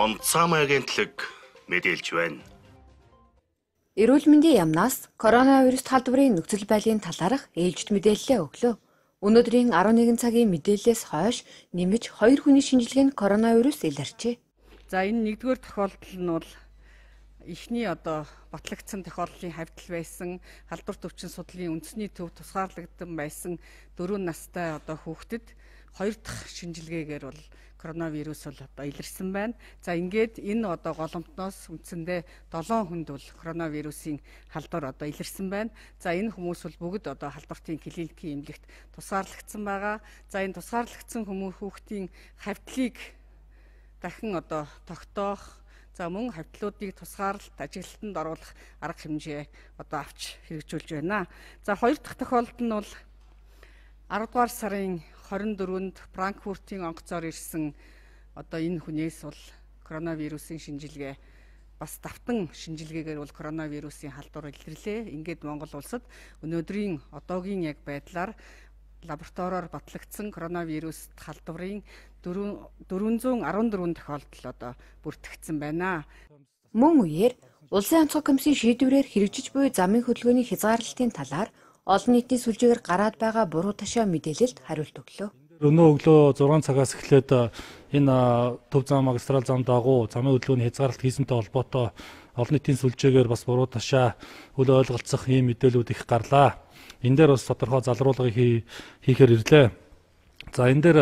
Монцам агентлаг мэдээлж байна. Эрүүл мэндийн яамнаас коронавирус халдварын нөхцөл байдлын талаарх ээлжид мэдээлэлээ өглөө. Өнөөдрийн 11 цагийн мэдээллээс хойш нэмж 2 хүний шинжилгээ нь коронавирус илэрчээ. За энэ нэгдүгээр тохиолдол нь бол эхний одоо батлагдсан тохиолдлын хавьтал байсан, халдвар төвчин судлалын үндэсний төв тусгаарлагдсан байсан дөрвөн настай одоо хүүхдэд хоёр дахь шинжилгээгээр бол коронавирус бол одоо илэрсэн байна. За ингээд энэ одоо голомтноос үндсэндээ 7 хүнд бол коронавирусын халдвар одоо илэрсэн байна. За энэ хүмүүс бол бүгд одоо халдвартын клиникийн эмнэлэгт тусгаарлагдсан байгаа. За энэ тусгаарлагдсан хүмүүс хүүхдийн хавьтлыг дахин одоо тогтоох За мөн хавьтлуудыг тусгаарлалт ажилтанд оруулах арга хэмжээ одоо авч хэрэгжүүлж байна. За хоёр дахь тохиолдолд нь бол 10 дугаар сарын 24-нд Франкфуртын онгоцоор ирсэн одоо энэ хүнээс бол коронавирусын шинжилгээ бас давтан шинжилгээгээр бол коронавирусын халдвар илэрлээ. Ингээд Монгол улсад өнөөдрийн одоогийн яг байдлаар лабораториор батлагдсан коронавируст халдварын 414 тохиолдол одоо бүртгэгдсэн байна. Мөн үеэр Улсын онцгой комиссийн шийдвэрээр хэрэгжиж буй замын хөдөлгөөний хязгаарлалтын талаар олон нийтийн сүлжээгээр гараад байгаа буруу ташаа мэдээлэлд хариулт өглөө. Өнөө өглөө 6 цагаас эхлээд энэ төв зам магистрал зам дагуу замын хөдөлгөөний хязгаарлалт хийсэнтэй холбоотой олон нийтийн сүлжээгээр бас буруу ташаа үл ойлголцох ийм мэдээлүүд их гарлаа. Энд дээр бас тодорхой залруулгыг хийхээр ирлээ. За энэ дээр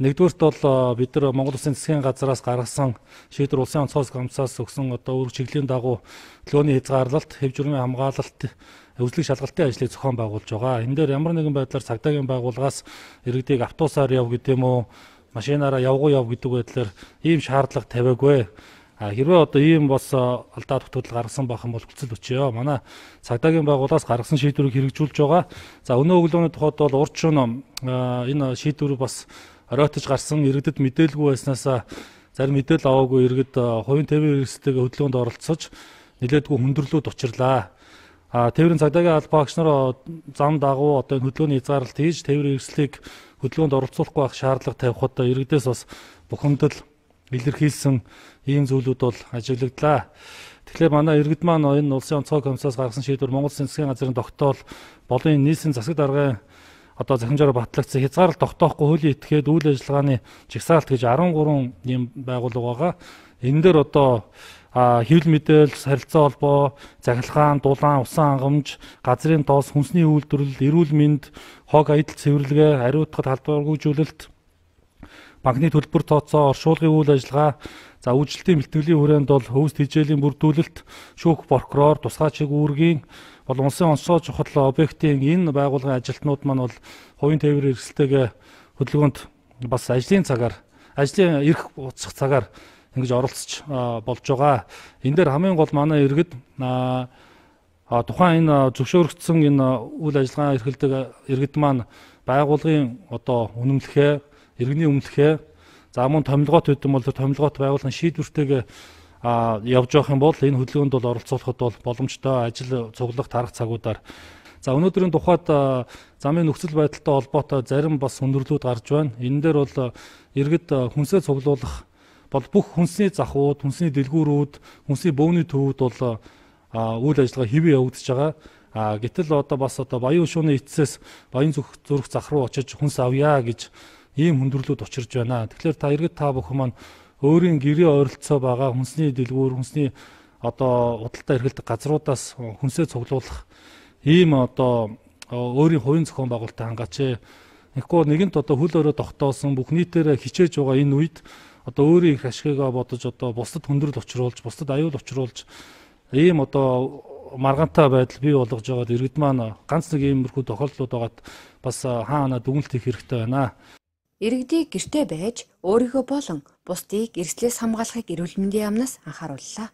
нэгдүгээрт бол бид нар Монгол Улсын засгийн газраас гаргасан шийдвэр улсын онцгойлс гамцаас өгсөн одоо үүрэг чиглэлийн дагуу төлөөний хязгаарлалт, хэв журмын хамгаалалт өвчлөг шалгалтын ажлыг зохион байгуулж байгаа. Энэ дээр ямар нэгэн байдлаар цагдаагийн байгууллагаас иргэдийг автобусаар яв гэдэг юм уу, машинаараа явгуу яв гэдэг байдлаар ийм шаардлага тавиаггүй. А хэрвээ одоо ийм бас алдаа тогтоодол гаргасан байх юм бол хүлцэл өчөө. Манай цагдаагийн байгууллаас гаргасан шийдвэрийг хэрэгжүүлж байгаа. За өнөө өглөөний тухайд бол урд шөнө энэ шийдвэр бас оройтож гарсан иргэдэд мэдээлгүй байснаас зарим мэдээлэл аваагүй иргэд хувийн тээврийн хэрэгсдэг хөдөлгөөнд оролцож нэлээдгүй хүндрэлүүд учирлаа. А тээврийн цагдаагийн албаа агч нар зам дагуу одоо хөдөлгөөний хязгаарлалт хийж тээврийн хэрэгслийг хөдөлгөөнд оролцуулахгүй байх шаардлага тавихад иргэдээс бас бухимдал илэрхийлсэн ийм зүйлүүд бол ажиглагдлаа. Тэгэхээр манай иргэд маань энэ улсын онцгой комиссаас гаргасан шийдвэр Монгол Улсын засгийн газрын тогтоол болон нийслэн засаг даргын одоо захимжаараа батлагдсан хязгаарлалт тогтоохгүй хуулийн этгээд үйл ажиллагааны жагсаалт гэж 13 ийм байгууллага байгаа. Энэ дээр одоо хэвлэл мэдээлэл, харилцаа холбоо, захилгаан, дулаан, усан хангамж, газрын доос, хүнсний үйлдвэрлэл, эрүүл мэнд, хог аялал цэвэрлэгээ, ариутгад халдваргүйжүүлэлт банкны төлбөр тооцоо, оршуулгын үйл ажиллагаа, за үйлчлэлтийн бэлтгэлийн хүрээнд бол хөвс тэжээлийн бүрдүүлэлт, шүүх прокурор, тусгай чиг үүргийн бол унсын онцгой чухал объектын энэ байгууллагын ажилтнууд маань бол хувийн тээврийн эрсдэлтэйгээ хөдөлгөөнд бас ажлын цагаар, ажлын эрх буцах цагаар ингэж оролцож болж байгаа. Энд дээр хамгийн гол манай иргэд тухайн энэ зөвшөөрөгдсөн энэ үйл ажиллагаа эрхэлдэг иргэд маань байгуулгын одоо үнэмлэхээ иргэний өмнөхөө за мөн томилгоот хэдэн бол томилгоот байгуулсан шийдвэртэйг а явж явах юм бол энэ хөдөлгөөнд бол оролцуулахад бол боломжтой ажил цуглах тарах цагуудаар за өнөөдрийн тухайд замын нөхцөл байдалтай холбоотой зарим бас хүндрэлүүд гарч байна. Энэ дээр бол иргэд хүнсээ цуглуулах бол бүх хүнсний захууд, хүнсний дэлгүүрүүд, хүнсний бөөний төвүүд бол үйл ажиллагаа хэвээ явагдаж байгаа. А гэтэл одоо бас одоо баян хөшөөний эцсээс баян зүрх зүрх зах руу очиж хүнс авъя гэж ийм хүндрэлүүд учирж байна. Тэгэхээр та иргэд та бүхэн маань өөрийн гэрээ ойролцоо байгаа хүнсний дэлгүүр, хүнсний одоо удалтаа эрхэлдэг газруудаас хүнсээ цуглуулах ийм одоо өөрийн хувийн зохион байгуулалтаа хангаач ээ. Тэгэхгүй нэгэнт одоо хөл өрөө тогтоосон бүх нийтээр хичээж байгаа энэ үед одоо өөрийн их ашигыгаа бодож одоо бусдад хүндрэл учруулж, бусдад аюул учруулж ийм одоо маргаантай байдал бий болгож байгаад иргэд маань ганц нэг иймэрхүү тохиолдлууд байгаад бас хаана дүгнэлт хийх хэрэгтэй байна иргэдийг гэртээ байж өөрийгөө болон бусдыг эрсдлээс хамгаалахыг эрүүл мэндийн яамнаас анхаарууллаа.